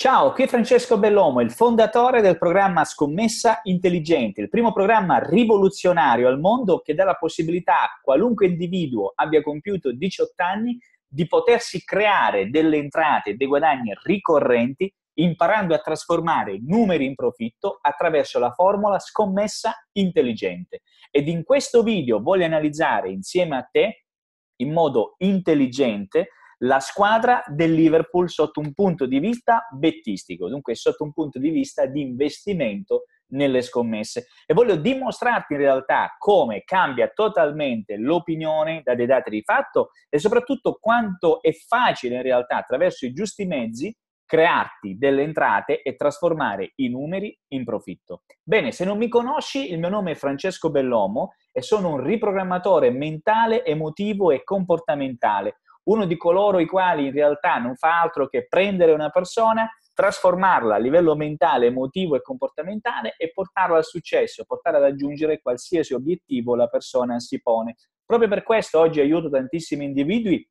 Ciao, qui è Francesco Bellomo, il fondatore del programma Scommessa Intelligente, il primo programma rivoluzionario al mondo che dà la possibilità a qualunque individuo abbia compiuto 18 anni di potersi creare delle entrate e dei guadagni ricorrenti imparando a trasformare numeri in profitto attraverso la formula scommessa intelligente. Ed in questo video voglio analizzare insieme a te in modo intelligente la squadra del Liverpool sotto un punto di vista bettistico, dunque sotto un punto di vista di investimento nelle scommesse. E voglio dimostrarti in realtà come cambia totalmente l'opinione da dei dati di fatto e soprattutto quanto è facile in realtà attraverso i giusti mezzi crearti delle entrate e trasformare i numeri in profitto. Bene, se non mi conosci, il mio nome è Francesco Bellomo e sono un riprogrammatore mentale, emotivo e comportamentale uno di coloro i quali in realtà non fa altro che prendere una persona, trasformarla a livello mentale, emotivo e comportamentale e portarla al successo, portarla ad aggiungere qualsiasi obiettivo la persona si pone. Proprio per questo oggi aiuto tantissimi individui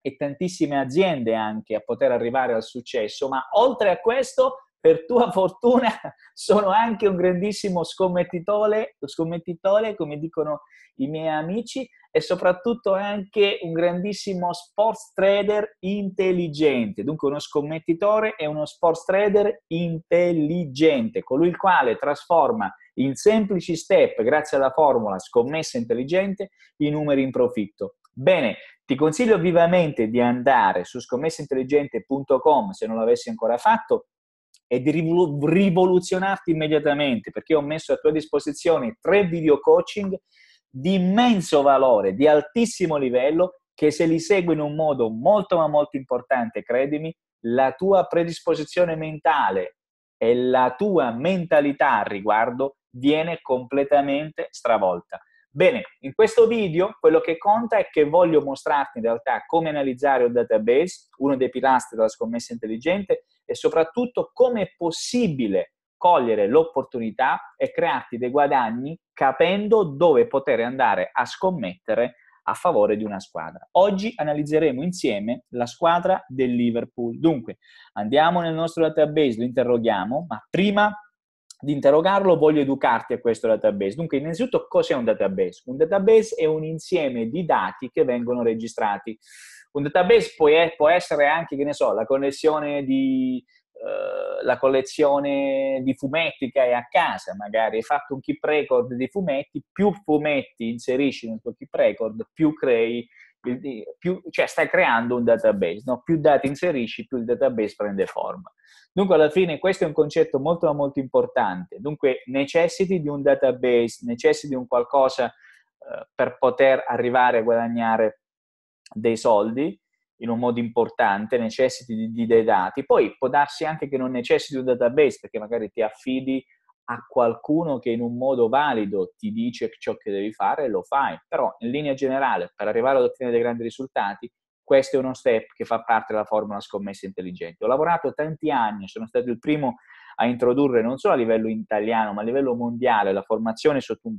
e tantissime aziende anche a poter arrivare al successo, ma oltre a questo per tua fortuna sono anche un grandissimo scommettitore, scommettitore come dicono i miei amici, e soprattutto è anche un grandissimo sports trader intelligente, dunque uno scommettitore è uno sports trader intelligente, colui il quale trasforma in semplici step, grazie alla formula scommessa intelligente, i numeri in profitto. Bene, ti consiglio vivamente di andare su scommessaintelligente.com se non l'avessi ancora fatto e di rivoluzionarti immediatamente perché ho messo a tua disposizione tre video coaching di immenso valore, di altissimo livello, che se li segui in un modo molto ma molto importante, credimi, la tua predisposizione mentale e la tua mentalità al riguardo viene completamente stravolta. Bene, in questo video quello che conta è che voglio mostrarti in realtà come analizzare un database, uno dei pilastri della scommessa intelligente, e soprattutto come è possibile cogliere l'opportunità e crearti dei guadagni capendo dove poter andare a scommettere a favore di una squadra. Oggi analizzeremo insieme la squadra del Liverpool. Dunque, andiamo nel nostro database, lo interroghiamo, ma prima di interrogarlo voglio educarti a questo database. Dunque, innanzitutto cos'è un database? Un database è un insieme di dati che vengono registrati. Un database può, essere anche, che ne so, la connessione di, eh, la collezione di fumetti che hai a casa, magari hai fatto un keep record di fumetti, più fumetti inserisci nel tuo keep record, più crei, più, cioè stai creando un database, no? più dati inserisci, più il database prende forma. Dunque alla fine questo è un concetto molto molto importante, dunque necessiti di un database, necessiti di un qualcosa eh, per poter arrivare a guadagnare dei soldi, in un modo importante, necessiti di, di, dei dati. Poi può darsi anche che non necessiti un database perché magari ti affidi a qualcuno che in un modo valido ti dice ciò che devi fare e lo fai. Però in linea generale, per arrivare ad ottenere dei grandi risultati, questo è uno step che fa parte della formula scommessa intelligente. Ho lavorato tanti anni, sono stato il primo a introdurre non solo a livello italiano, ma a livello mondiale la formazione sotto,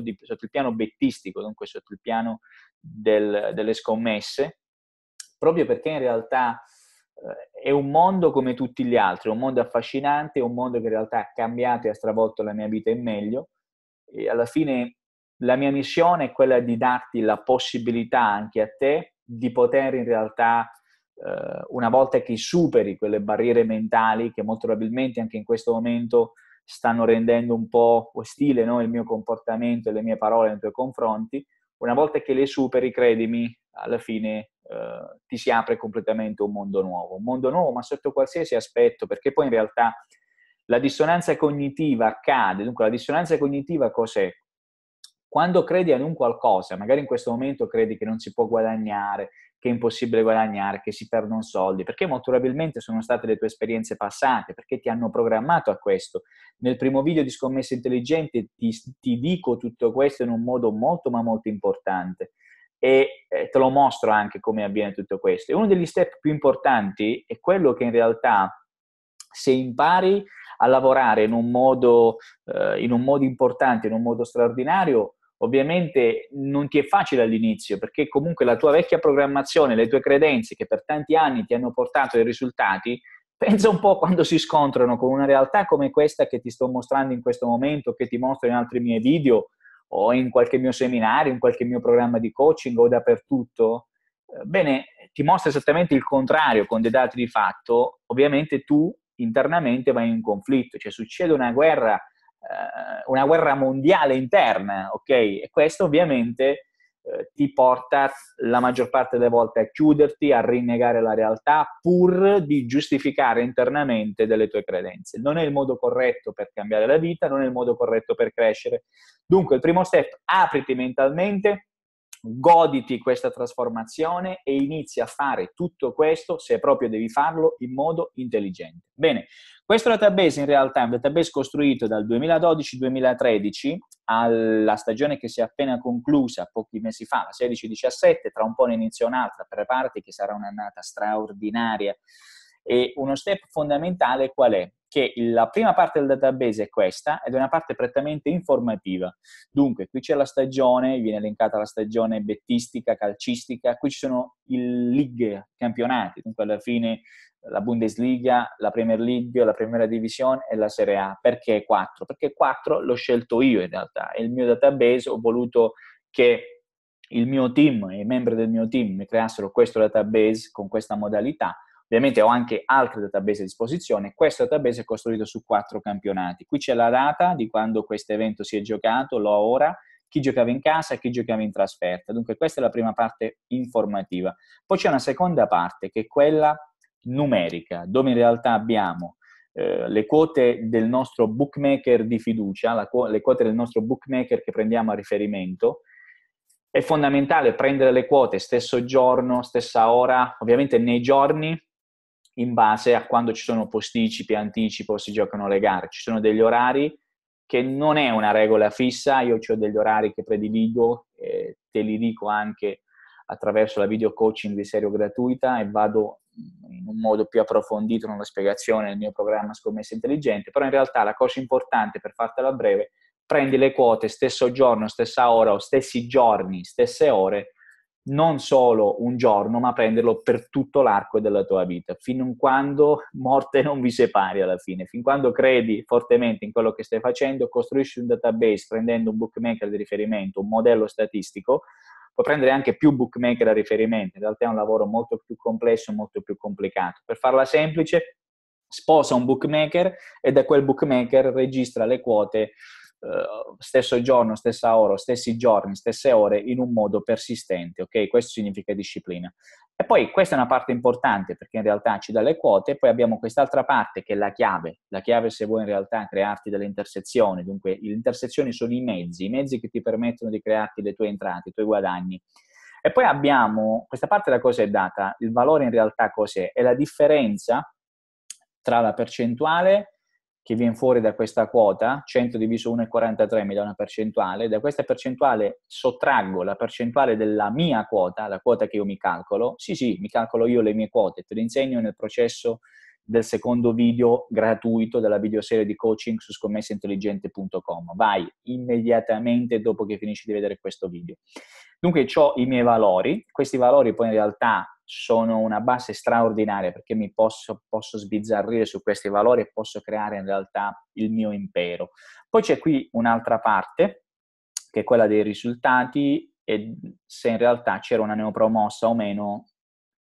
di, sotto il piano bettistico, dunque sotto il piano del, delle scommesse, proprio perché in realtà eh, è un mondo come tutti gli altri, un mondo affascinante, un mondo che in realtà ha cambiato e ha stravolto la mia vita in meglio. E alla fine la mia missione è quella di darti la possibilità anche a te di poter in realtà, eh, una volta che superi quelle barriere mentali che molto probabilmente anche in questo momento stanno rendendo un po' ostile no? il mio comportamento e le mie parole nei tuoi confronti, una volta che le superi, credimi, alla fine eh, ti si apre completamente un mondo nuovo, un mondo nuovo ma sotto qualsiasi aspetto, perché poi in realtà la dissonanza cognitiva accade. Dunque la dissonanza cognitiva cos'è? Quando credi ad un qualcosa, magari in questo momento credi che non si può guadagnare, che è impossibile guadagnare, che si perdono soldi, perché molto probabilmente sono state le tue esperienze passate, perché ti hanno programmato a questo. Nel primo video di Scommessa Intelligente ti, ti dico tutto questo in un modo molto ma molto importante e eh, te lo mostro anche come avviene tutto questo. E uno degli step più importanti è quello che in realtà se impari a lavorare in un modo, eh, in un modo importante, in un modo straordinario, ovviamente non ti è facile all'inizio perché comunque la tua vecchia programmazione, le tue credenze che per tanti anni ti hanno portato ai risultati, pensa un po' quando si scontrano con una realtà come questa che ti sto mostrando in questo momento, che ti mostro in altri miei video, o in qualche mio seminario, in qualche mio programma di coaching o dappertutto, eh, bene, ti mostra esattamente il contrario con dei dati di fatto, ovviamente tu internamente vai in conflitto, cioè succede una guerra, eh, una guerra mondiale interna, ok? E questo ovviamente eh, ti porta la maggior parte delle volte a chiuderti, a rinnegare la realtà pur di giustificare internamente delle tue credenze. Non è il modo corretto per cambiare la vita, non è il modo corretto per crescere. Dunque, il primo step, apriti mentalmente, goditi questa trasformazione e inizia a fare tutto questo se proprio devi farlo in modo intelligente. Bene, questo database in realtà è un database costruito dal 2012-2013 alla stagione che si è appena conclusa pochi mesi fa, la 16-17, tra un po' ne inizia un'altra preparati che sarà un'annata straordinaria e uno step fondamentale qual è? che la prima parte del database è questa ed è una parte prettamente informativa. Dunque, qui c'è la stagione, viene elencata la stagione bettistica, calcistica, qui ci sono il league, campionati, dunque alla fine la Bundesliga, la Premier League, la Primera Divisione e la Serie A. Perché 4? Perché 4 l'ho scelto io in realtà, è il mio database, ho voluto che il mio team, i membri del mio team mi creassero questo database con questa modalità Ovviamente ho anche altri database a disposizione, questo database è costruito su quattro campionati. Qui c'è la data di quando questo evento si è giocato, l'ho ora, chi giocava in casa, e chi giocava in trasferta. Dunque questa è la prima parte informativa. Poi c'è una seconda parte che è quella numerica, dove in realtà abbiamo eh, le quote del nostro bookmaker di fiducia, quo- le quote del nostro bookmaker che prendiamo a riferimento. È fondamentale prendere le quote stesso giorno, stessa ora, ovviamente nei giorni in base a quando ci sono posticipi, anticipo, si giocano le gare. Ci sono degli orari che non è una regola fissa, io ho degli orari che prediligo, eh, te li dico anche attraverso la video coaching di serio gratuita e vado in un modo più approfondito nella spiegazione del mio programma Scommessa Intelligente, però in realtà la cosa importante, per fartela breve, prendi le quote stesso giorno, stessa ora o stessi giorni, stesse ore non solo un giorno, ma prenderlo per tutto l'arco della tua vita, fin quando morte non vi separi alla fine, fin quando credi fortemente in quello che stai facendo, costruisci un database prendendo un bookmaker di riferimento, un modello statistico, puoi prendere anche più bookmaker a riferimento, in realtà è un lavoro molto più complesso, molto più complicato. Per farla semplice, sposa un bookmaker e da quel bookmaker registra le quote eh, stesso giorno, stessa ora, stessi giorni, stesse ore in un modo persistente, ok? Questo significa disciplina. E poi questa è una parte importante perché in realtà ci dà le quote, poi abbiamo quest'altra parte che è la chiave, la chiave se vuoi in realtà crearti delle intersezioni, dunque le intersezioni sono i mezzi, i mezzi che ti permettono di crearti le tue entrate, i tuoi guadagni. E poi abbiamo, questa parte da cosa è data? Il valore in realtà cos'è? È la differenza tra la percentuale che viene fuori da questa quota, 100 diviso 1,43 mi dà una percentuale, da questa percentuale sottraggo la percentuale della mia quota, la quota che io mi calcolo, sì sì, mi calcolo io le mie quote, te le insegno nel processo del secondo video gratuito della videoserie di coaching su scommesseintelligente.com, vai immediatamente dopo che finisci di vedere questo video. Dunque ho i miei valori, questi valori poi in realtà sono una base straordinaria perché mi posso, posso sbizzarrire su questi valori e posso creare in realtà il mio impero. Poi c'è qui un'altra parte che è quella dei risultati e se in realtà c'era una neopromossa o meno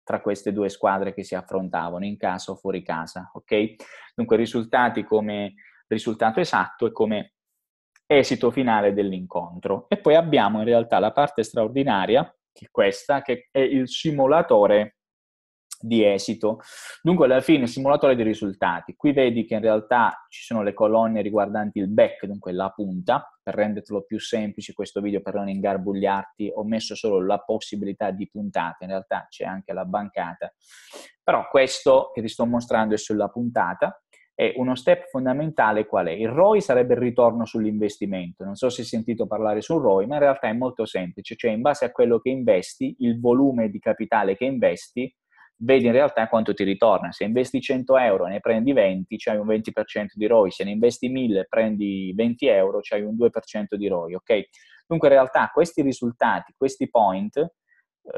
tra queste due squadre che si affrontavano, in casa o fuori casa, ok? Dunque risultati come risultato esatto e come esito finale dell'incontro. E poi abbiamo in realtà la parte straordinaria, che è questa, che è il simulatore di esito. Dunque, alla fine, il simulatore dei risultati. Qui vedi che in realtà ci sono le colonne riguardanti il back, dunque la punta. Per rendertelo più semplice questo video, per non ingarbugliarti, ho messo solo la possibilità di puntata. In realtà c'è anche la bancata. Però questo che ti sto mostrando è sulla puntata è uno step fondamentale qual è? Il ROI sarebbe il ritorno sull'investimento. Non so se hai sentito parlare sul ROI, ma in realtà è molto semplice, cioè in base a quello che investi, il volume di capitale che investi, vedi in realtà quanto ti ritorna. Se investi 100 euro, e ne prendi 20, c'hai un 20% di ROI. Se ne investi 1000, e prendi 20 euro, c'hai un 2% di ROI, ok? Dunque in realtà questi risultati, questi point eh,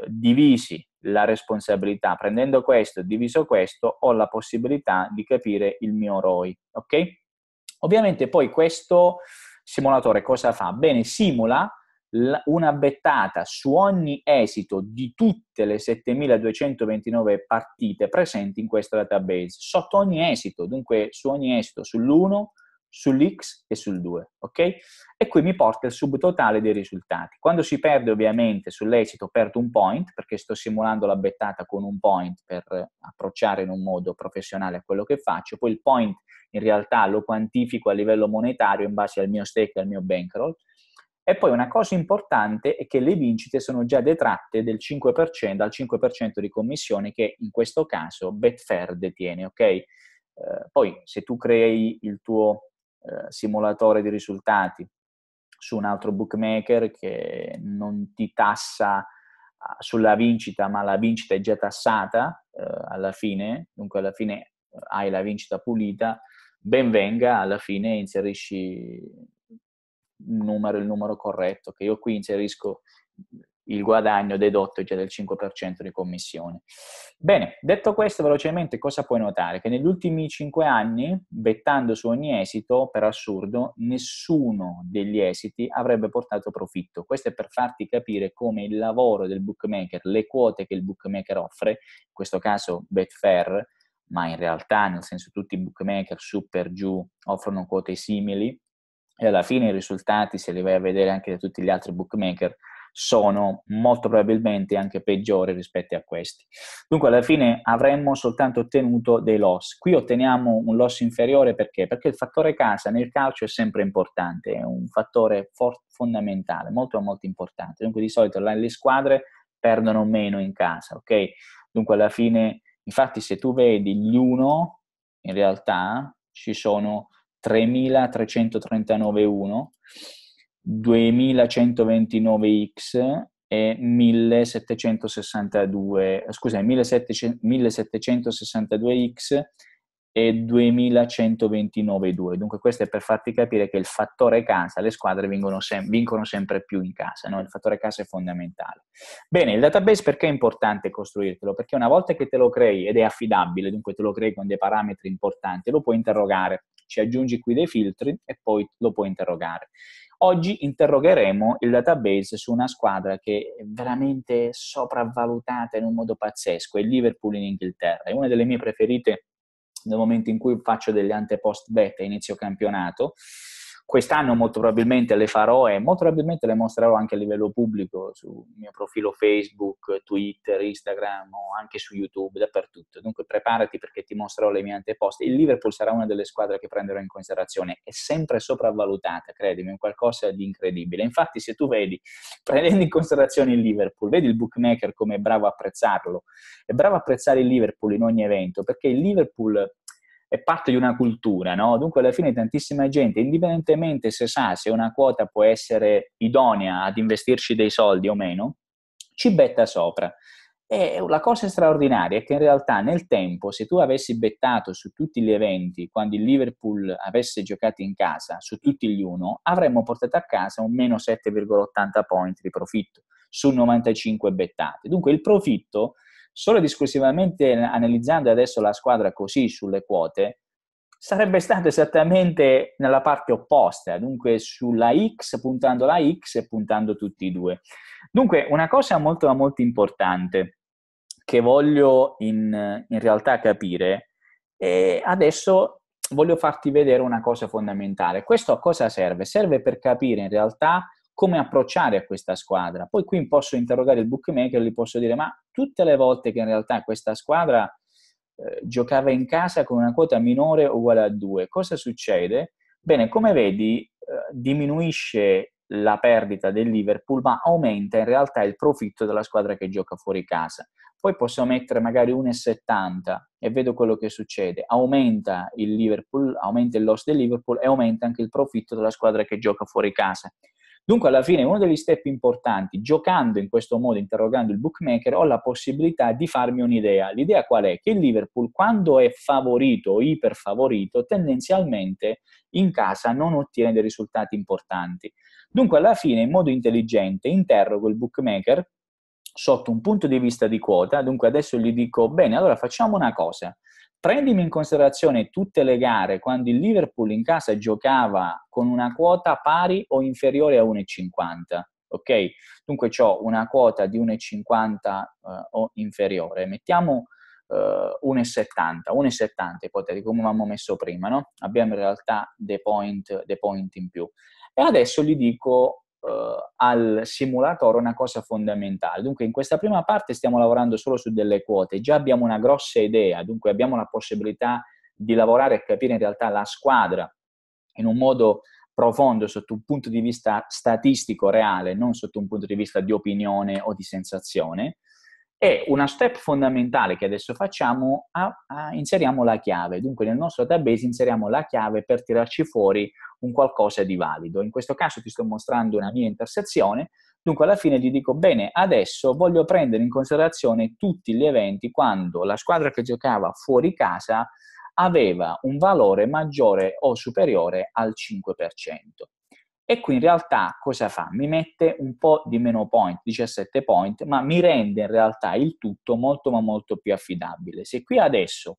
divisi la responsabilità. Prendendo questo, diviso questo, ho la possibilità di capire il mio ROI, ok? Ovviamente poi questo simulatore cosa fa? Bene, simula una bettata su ogni esito di tutte le 7229 partite presenti in questo database, sotto ogni esito, dunque su ogni esito, sull'1, sull'X e sul 2, ok? E qui mi porta il subtotale dei risultati. Quando si perde ovviamente sull'esito perdo un point, perché sto simulando la bettata con un point per eh, approcciare in un modo professionale a quello che faccio, poi il point in realtà lo quantifico a livello monetario in base al mio stake al mio bankroll, e poi una cosa importante è che le vincite sono già detratte del 5%, dal 5% di commissione che in questo caso Betfair detiene, ok? Eh, poi se tu crei il tuo eh, simulatore di risultati su un altro bookmaker che non ti tassa ah, sulla vincita, ma la vincita è già tassata eh, alla fine, dunque alla fine eh, hai la vincita pulita, ben venga, alla fine inserisci un numero, il numero corretto, che io qui inserisco il guadagno dedotto è già del 5% di commissione. Bene, detto questo velocemente cosa puoi notare? Che negli ultimi 5 anni, bettando su ogni esito, per assurdo, nessuno degli esiti avrebbe portato profitto. Questo è per farti capire come il lavoro del bookmaker, le quote che il bookmaker offre, in questo caso Betfair, ma in realtà nel senso tutti i bookmaker su per giù offrono quote simili e alla fine i risultati, se li vai a vedere anche da tutti gli altri bookmaker, sono molto probabilmente anche peggiori rispetto a questi. Dunque alla fine avremmo soltanto ottenuto dei loss. Qui otteniamo un loss inferiore perché? Perché il fattore casa nel calcio è sempre importante, è un fattore for- fondamentale, molto molto importante. Dunque di solito le squadre perdono meno in casa, ok? Dunque alla fine, infatti se tu vedi gli 1, in realtà ci sono 3.339 1 2129X e 1762, scusa, 1762X e 2129,2. Dunque questo è per farti capire che il fattore casa, le squadre sem- vincono sempre più in casa, no? il fattore casa è fondamentale. Bene, il database perché è importante costruirtelo? Perché una volta che te lo crei ed è affidabile, dunque te lo crei con dei parametri importanti, lo puoi interrogare ci aggiungi qui dei filtri e poi lo puoi interrogare. Oggi interrogheremo il database su una squadra che è veramente sopravvalutata in un modo pazzesco, è Liverpool in Inghilterra, è una delle mie preferite nel momento in cui faccio delle antepost bet e inizio campionato quest'anno molto probabilmente le farò e molto probabilmente le mostrerò anche a livello pubblico sul mio profilo Facebook, Twitter, Instagram o anche su YouTube, dappertutto. Dunque preparati perché ti mostrerò le mie anteposte. Il Liverpool sarà una delle squadre che prenderò in considerazione, è sempre sopravvalutata, credimi, è qualcosa di incredibile. Infatti se tu vedi, prendendo in considerazione il Liverpool, vedi il bookmaker come è bravo a apprezzarlo, è bravo a apprezzare il Liverpool in ogni evento perché il Liverpool è parte di una cultura, no? Dunque alla fine tantissima gente, indipendentemente se sa se una quota può essere idonea ad investirci dei soldi o meno, ci betta sopra. E la cosa straordinaria è che in realtà nel tempo, se tu avessi bettato su tutti gli eventi, quando il Liverpool avesse giocato in casa, su tutti gli uno, avremmo portato a casa un meno 7,80 point di profitto su 95 bettate. Dunque il profitto solo ed esclusivamente analizzando adesso la squadra così sulle quote, sarebbe stato esattamente nella parte opposta, dunque sulla X, puntando la X e puntando tutti e due. Dunque, una cosa molto, molto importante che voglio in, in realtà capire, è adesso voglio farti vedere una cosa fondamentale. Questo a cosa serve? Serve per capire in realtà come approcciare a questa squadra. Poi qui posso interrogare il bookmaker, e gli posso dire, ma tutte le volte che in realtà questa squadra eh, giocava in casa con una quota minore o uguale a 2, cosa succede? Bene, come vedi, eh, diminuisce la perdita del Liverpool, ma aumenta in realtà il profitto della squadra che gioca fuori casa. Poi posso mettere magari 1,70 e vedo quello che succede. Aumenta il Liverpool, aumenta il loss del Liverpool e aumenta anche il profitto della squadra che gioca fuori casa. Dunque, alla fine, uno degli step importanti, giocando in questo modo, interrogando il bookmaker, ho la possibilità di farmi un'idea. L'idea qual è? Che il Liverpool, quando è favorito o iperfavorito, tendenzialmente in casa non ottiene dei risultati importanti. Dunque, alla fine, in modo intelligente, interrogo il bookmaker sotto un punto di vista di quota, dunque adesso gli dico, bene, allora facciamo una cosa, prendimi in considerazione tutte le gare quando il Liverpool in casa giocava con una quota pari o inferiore a 1,50. Ok? Dunque ho una quota di 1,50 eh, o inferiore. Mettiamo eh, 1,70, 1,70 ipotetico come avevamo messo prima, no? Abbiamo in realtà dei point, point, in più. E adesso gli dico eh, al simulatore una cosa fondamentale. Dunque in questa prima parte stiamo lavorando solo su delle quote, già abbiamo una grossa idea, dunque abbiamo la possibilità di lavorare e capire in realtà la squadra in un modo profondo sotto un punto di vista statistico reale, non sotto un punto di vista di opinione o di sensazione. E una step fondamentale che adesso facciamo, a, a, inseriamo la chiave. Dunque nel nostro database inseriamo la chiave per tirarci fuori un qualcosa di valido. In questo caso ti sto mostrando una mia intersezione, dunque alla fine gli dico, bene, adesso voglio prendere in considerazione tutti gli eventi quando la squadra che giocava fuori casa aveva un valore maggiore o superiore al 5%. E qui in realtà cosa fa? Mi mette un po' di meno point, 17 point, ma mi rende in realtà il tutto molto ma molto più affidabile. Se qui adesso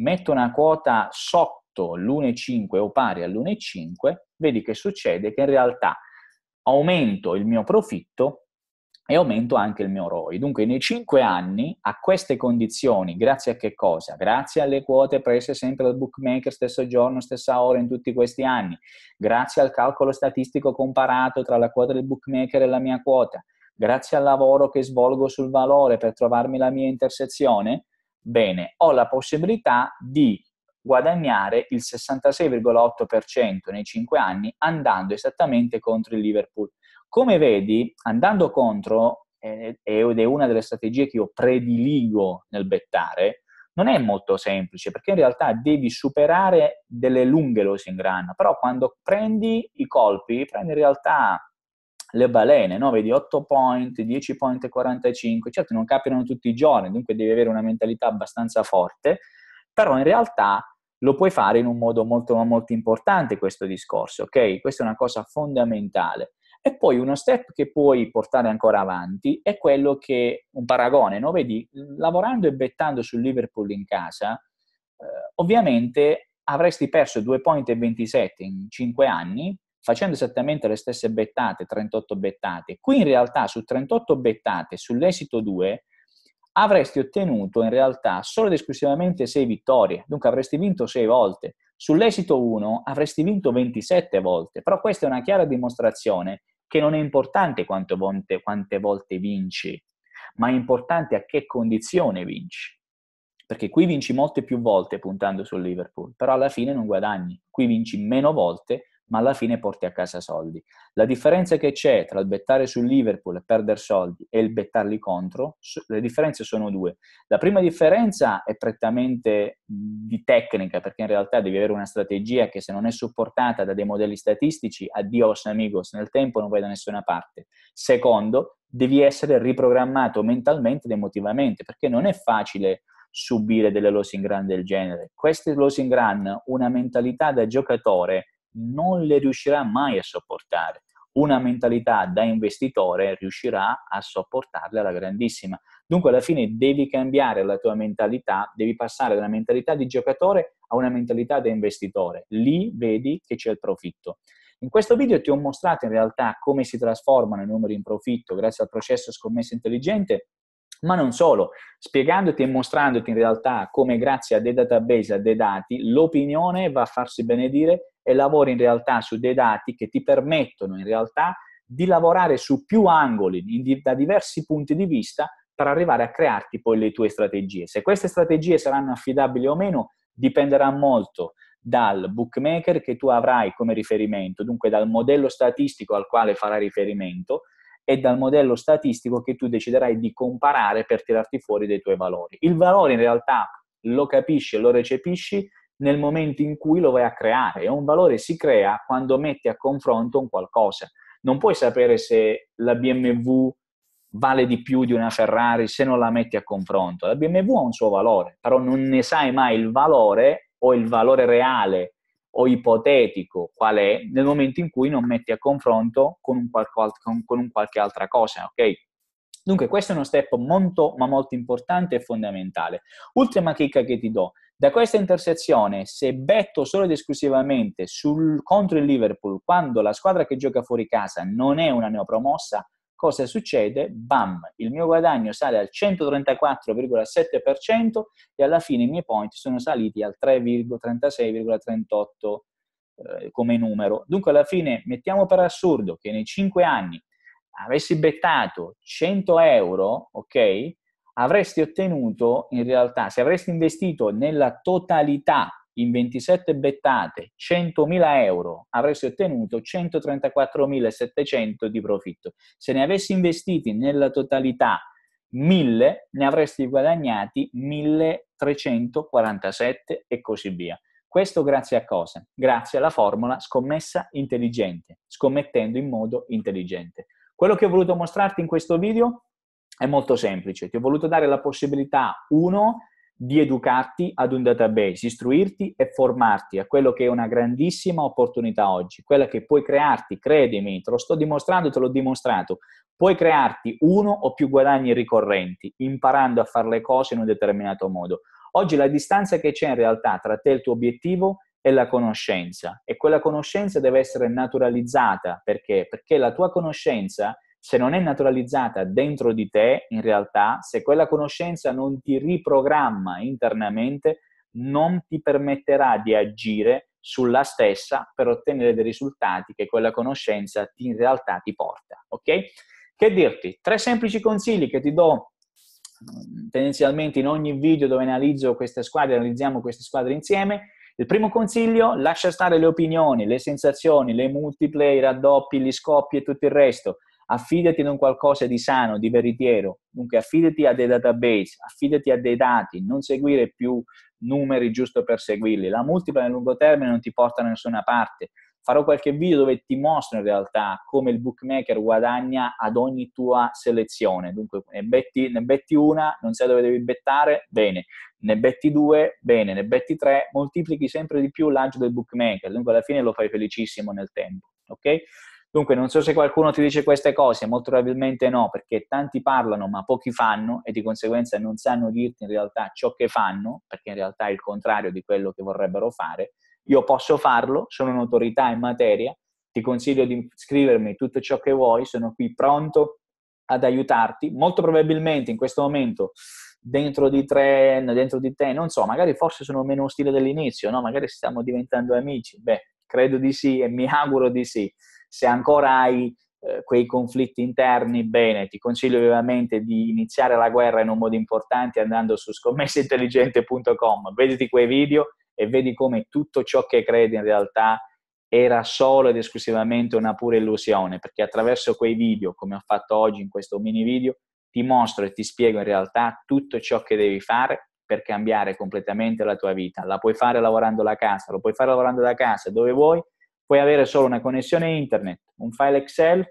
metto una quota sotto l'1,5 o pari all'1,5, vedi che succede? Che in realtà aumento il mio profitto e aumento anche il mio ROI. Dunque, nei cinque anni, a queste condizioni, grazie a che cosa? Grazie alle quote prese sempre dal bookmaker stesso giorno, stessa ora in tutti questi anni, grazie al calcolo statistico comparato tra la quota del bookmaker e la mia quota, grazie al lavoro che svolgo sul valore per trovarmi la mia intersezione, bene, ho la possibilità di guadagnare il 66,8% nei cinque anni andando esattamente contro il Liverpool come vedi, andando contro, eh, ed è una delle strategie che io prediligo nel bettare, non è molto semplice perché in realtà devi superare delle lunghe losing run, però quando prendi i colpi, prendi in realtà le balene, no? vedi 8 point, 10 point e 45, certo non capitano tutti i giorni, dunque devi avere una mentalità abbastanza forte, però in realtà lo puoi fare in un modo molto, molto importante questo discorso, ok? Questa è una cosa fondamentale. E poi uno step che puoi portare ancora avanti è quello che un paragone, no? Vedi, lavorando e bettando sul Liverpool in casa, eh, ovviamente avresti perso 2 e 27 in 5 anni facendo esattamente le stesse bettate, 38 bettate. Qui in realtà su 38 bettate, sull'esito 2, avresti ottenuto in realtà solo ed esclusivamente 6 vittorie, dunque avresti vinto 6 volte. Sull'esito 1 avresti vinto 27 volte, però questa è una chiara dimostrazione che non è importante quante volte, quante volte vinci, ma è importante a che condizione vinci. Perché qui vinci molte più volte puntando sul Liverpool, però alla fine non guadagni. Qui vinci meno volte, ma alla fine porti a casa soldi. La differenza che c'è tra il bettare sul Liverpool e perdere soldi e il bettarli contro, le differenze sono due. La prima differenza è prettamente di tecnica, perché in realtà devi avere una strategia che se non è supportata da dei modelli statistici, addios amigos, nel tempo non vai da nessuna parte. Secondo, devi essere riprogrammato mentalmente ed emotivamente, perché non è facile subire delle losing run del genere. Queste losing run, una mentalità da giocatore non le riuscirà mai a sopportare. Una mentalità da investitore riuscirà a sopportarle alla grandissima. Dunque alla fine devi cambiare la tua mentalità, devi passare dalla mentalità di giocatore a una mentalità da investitore. Lì vedi che c'è il profitto. In questo video ti ho mostrato in realtà come si trasformano i numeri in profitto grazie al processo scommessa intelligente ma non solo, spiegandoti e mostrandoti in realtà come grazie a dei database, a dei dati, l'opinione va a farsi benedire e lavori in realtà su dei dati che ti permettono in realtà di lavorare su più angoli, da diversi punti di vista, per arrivare a crearti poi le tue strategie. Se queste strategie saranno affidabili o meno, dipenderà molto dal bookmaker che tu avrai come riferimento, dunque dal modello statistico al quale farai riferimento, è dal modello statistico che tu deciderai di comparare per tirarti fuori dei tuoi valori. Il valore in realtà lo capisci e lo recepisci nel momento in cui lo vai a creare e un valore si crea quando metti a confronto un qualcosa. Non puoi sapere se la BMW vale di più di una Ferrari se non la metti a confronto. La BMW ha un suo valore, però non ne sai mai il valore o il valore reale o ipotetico qual è nel momento in cui non metti a confronto con un, qualche, con un qualche altra cosa, ok? Dunque questo è uno step molto ma molto importante e fondamentale. Ultima chicca che ti do, da questa intersezione, se betto solo ed esclusivamente sul, contro il Liverpool quando la squadra che gioca fuori casa non è una neopromossa, cosa succede? Bam, il mio guadagno sale al 134,7% e alla fine i miei point sono saliti al 3,36,38 eh, come numero. Dunque alla fine mettiamo per assurdo che nei 5 anni avessi bettato 100 euro, ok? Avresti ottenuto in realtà, se avresti investito nella totalità in 27 bettate 100.000 euro avresti ottenuto 134.700 di profitto. Se ne avessi investiti nella totalità 1.000, ne avresti guadagnati 1.347 e così via. Questo grazie a cosa? Grazie alla formula scommessa intelligente, scommettendo in modo intelligente. Quello che ho voluto mostrarti in questo video è molto semplice. Ti ho voluto dare la possibilità, uno, di educarti ad un database, istruirti e formarti a quello che è una grandissima opportunità oggi, quella che puoi crearti, credimi, te lo sto dimostrando te l'ho dimostrato, puoi crearti uno o più guadagni ricorrenti imparando a fare le cose in un determinato modo. Oggi la distanza che c'è in realtà tra te e il tuo obiettivo è la conoscenza e quella conoscenza deve essere naturalizzata perché? Perché la tua conoscenza è se non è naturalizzata dentro di te, in realtà, se quella conoscenza non ti riprogramma internamente, non ti permetterà di agire sulla stessa per ottenere dei risultati che quella conoscenza ti, in realtà ti porta. Ok? Che dirti? Tre semplici consigli che ti do mm, tendenzialmente in ogni video dove analizzo queste squadre, analizziamo queste squadre insieme. Il primo consiglio, lascia stare le opinioni, le sensazioni, le multiplayer, i raddoppi, gli scoppi e tutto il resto affidati a un qualcosa di sano, di veritiero, dunque affidati a dei database, affidati a dei dati, non seguire più numeri giusto per seguirli. La multipla nel lungo termine non ti porta da nessuna parte. Farò qualche video dove ti mostro in realtà come il bookmaker guadagna ad ogni tua selezione. Dunque, ne betti, ne betti una, non sai dove devi bettare, bene. Ne betti due, bene. Ne betti tre, moltiplichi sempre di più l'agio del bookmaker. Dunque, alla fine lo fai felicissimo nel tempo. Ok? Dunque, non so se qualcuno ti dice queste cose, molto probabilmente no, perché tanti parlano ma pochi fanno e di conseguenza non sanno dirti in realtà ciò che fanno, perché in realtà è il contrario di quello che vorrebbero fare. Io posso farlo, sono un'autorità in materia, ti consiglio di scrivermi tutto ciò che vuoi, sono qui pronto ad aiutarti. Molto probabilmente in questo momento dentro di, tre, dentro di te, non so, magari forse sono meno ostile dell'inizio, no? magari stiamo diventando amici. Beh, credo di sì e mi auguro di sì se ancora hai eh, quei conflitti interni, bene, ti consiglio vivamente di iniziare la guerra in un modo importante andando su scommesseintelligente.com, vediti quei video e vedi come tutto ciò che credi in realtà era solo ed esclusivamente una pura illusione, perché attraverso quei video, come ho fatto oggi in questo mini video, ti mostro e ti spiego in realtà tutto ciò che devi fare per cambiare completamente la tua vita. La puoi fare lavorando da la casa, lo puoi fare lavorando da casa dove vuoi puoi avere solo una connessione internet, un file Excel,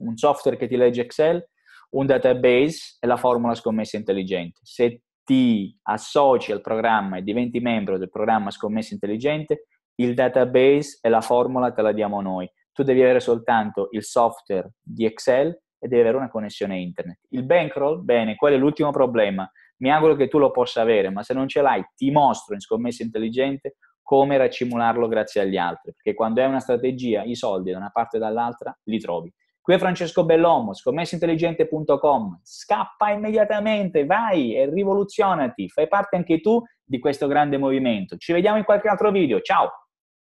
un software che ti legge Excel, un database e la formula scommessa intelligente. Se ti associ al programma e diventi membro del programma scommessa intelligente, il database e la formula te la diamo noi. Tu devi avere soltanto il software di Excel e devi avere una connessione internet. Il bankroll, bene, quello è l'ultimo problema. Mi auguro che tu lo possa avere, ma se non ce l'hai, ti mostro in scommessa intelligente come racimularlo grazie agli altri, perché quando è una strategia i soldi da una parte e dall'altra li trovi. Qui è Francesco Bellomo, scommessointelligente.com, scappa immediatamente, vai e rivoluzionati, fai parte anche tu di questo grande movimento. Ci vediamo in qualche altro video, ciao!